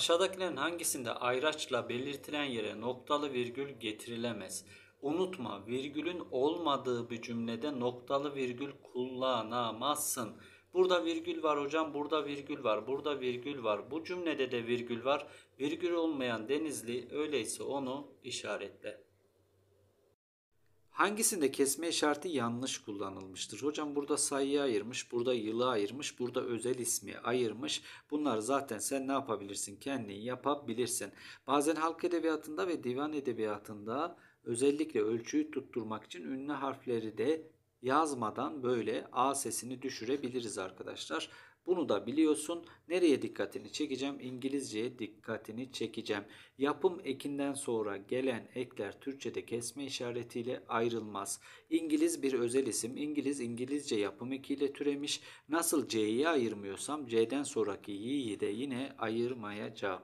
Aşağıdakilerin hangisinde ayraçla belirtilen yere noktalı virgül getirilemez? Unutma virgülün olmadığı bir cümlede noktalı virgül kullanamazsın. Burada virgül var hocam, burada virgül var, burada virgül var. Bu cümlede de virgül var. Virgül olmayan denizli öyleyse onu işaretle. Hangisinde kesme işareti yanlış kullanılmıştır? Hocam burada sayıyı ayırmış, burada yılı ayırmış, burada özel ismi ayırmış. Bunlar zaten sen ne yapabilirsin? kendini yapabilirsin. Bazen halk edebiyatında ve divan edebiyatında özellikle ölçüyü tutturmak için ünlü harfleri de yazmadan böyle A sesini düşürebiliriz arkadaşlar. Bunu da biliyorsun. Nereye dikkatini çekeceğim? İngilizceye dikkatini çekeceğim. Yapım ekinden sonra gelen ekler Türkçe'de kesme işaretiyle ayrılmaz. İngiliz bir özel isim. İngiliz İngilizce yapım ekiyle türemiş. Nasıl C'yi ayırmıyorsam C'den sonraki Y'yi de yine ayırmayacağım.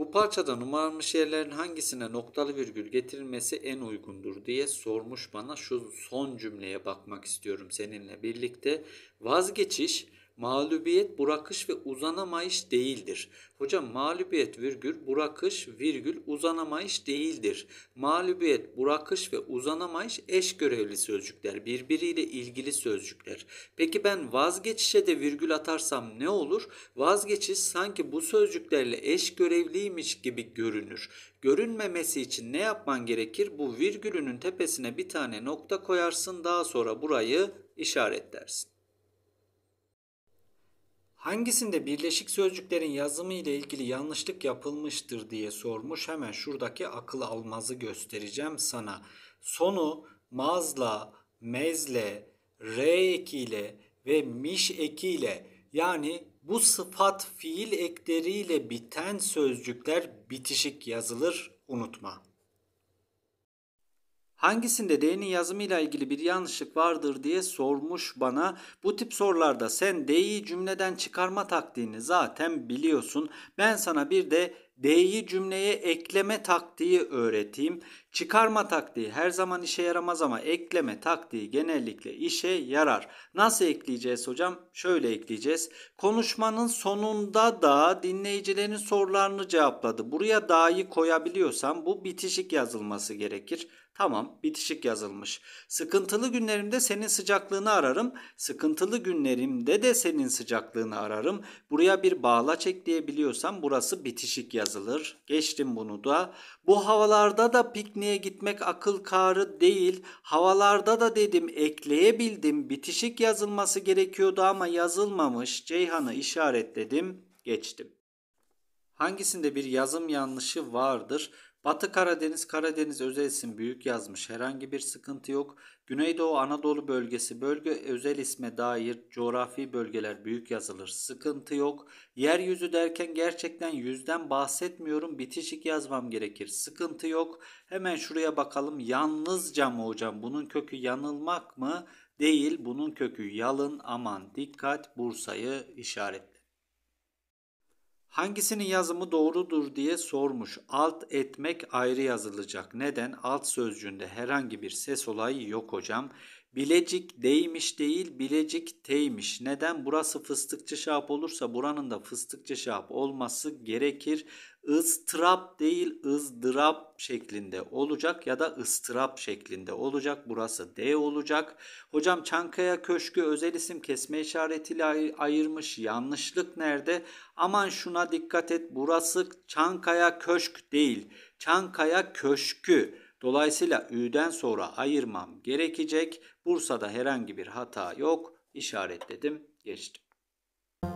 Bu parçada numaralanmış yerlerin hangisine noktalı virgül getirilmesi en uygundur diye sormuş bana şu son cümleye bakmak istiyorum seninle birlikte. Vazgeçiş Mağlubiyet bırakış ve uzanamayış değildir. Hocam mağlubiyet virgül bırakış virgül uzanamayış değildir. Mağlubiyet bırakış ve uzanamayış eş görevli sözcükler. Birbiriyle ilgili sözcükler. Peki ben vazgeçişe de virgül atarsam ne olur? Vazgeçiş sanki bu sözcüklerle eş görevliymiş gibi görünür. Görünmemesi için ne yapman gerekir? Bu virgülünün tepesine bir tane nokta koyarsın daha sonra burayı işaretlersin. Hangisinde birleşik sözcüklerin yazımı ile ilgili yanlışlık yapılmıştır diye sormuş. Hemen şuradaki akıl almazı göstereceğim sana. Sonu mazla, mezle, re ekiyle ve miş ekiyle yani bu sıfat fiil ekleriyle biten sözcükler bitişik yazılır unutma hangisinde D'nin yazımıyla ilgili bir yanlışlık vardır diye sormuş bana. Bu tip sorularda sen D'yi cümleden çıkarma taktiğini zaten biliyorsun. Ben sana bir de D'yi cümleye ekleme taktiği öğreteyim. Çıkarma taktiği her zaman işe yaramaz ama ekleme taktiği genellikle işe yarar. Nasıl ekleyeceğiz hocam? Şöyle ekleyeceğiz. Konuşmanın sonunda da dinleyicilerin sorularını cevapladı. Buraya dahi koyabiliyorsam bu bitişik yazılması gerekir. Tamam, bitişik yazılmış. Sıkıntılı günlerimde senin sıcaklığını ararım. Sıkıntılı günlerimde de senin sıcaklığını ararım. Buraya bir bağlaç ekleyebiliyorsam burası bitişik yazılır. Geçtim bunu da. Bu havalarda da pikniğe gitmek akıl kârı değil. Havalarda da dedim ekleyebildim. Bitişik yazılması gerekiyordu ama yazılmamış. Ceyhan'ı işaretledim. Geçtim. Hangisinde bir yazım yanlışı vardır? Batı Karadeniz, Karadeniz özel isim büyük yazmış. Herhangi bir sıkıntı yok. Güneydoğu Anadolu bölgesi bölge özel isme dair coğrafi bölgeler büyük yazılır. Sıkıntı yok. Yeryüzü derken gerçekten yüzden bahsetmiyorum. Bitişik yazmam gerekir. Sıkıntı yok. Hemen şuraya bakalım. Yalnızca mı hocam? Bunun kökü yanılmak mı? Değil. Bunun kökü yalın. Aman dikkat. Bursa'yı işaret Hangisinin yazımı doğrudur diye sormuş. Alt etmek ayrı yazılacak. Neden? Alt sözcüğünde herhangi bir ses olayı yok hocam. Bilecik değmiş değil, bilecik teymiş. Neden? Burası fıstıkçı şap olursa buranın da fıstıkçı şap olması gerekir ıstırap değil ızdırap şeklinde olacak ya da ıstırap şeklinde olacak. Burası D olacak. Hocam Çankaya Köşkü özel isim kesme işaretiyle ay- ayırmış. Yanlışlık nerede? Aman şuna dikkat et. Burası Çankaya Köşk değil. Çankaya Köşkü. Dolayısıyla Ü'den sonra ayırmam gerekecek. Bursa'da herhangi bir hata yok. İşaretledim, geçtim.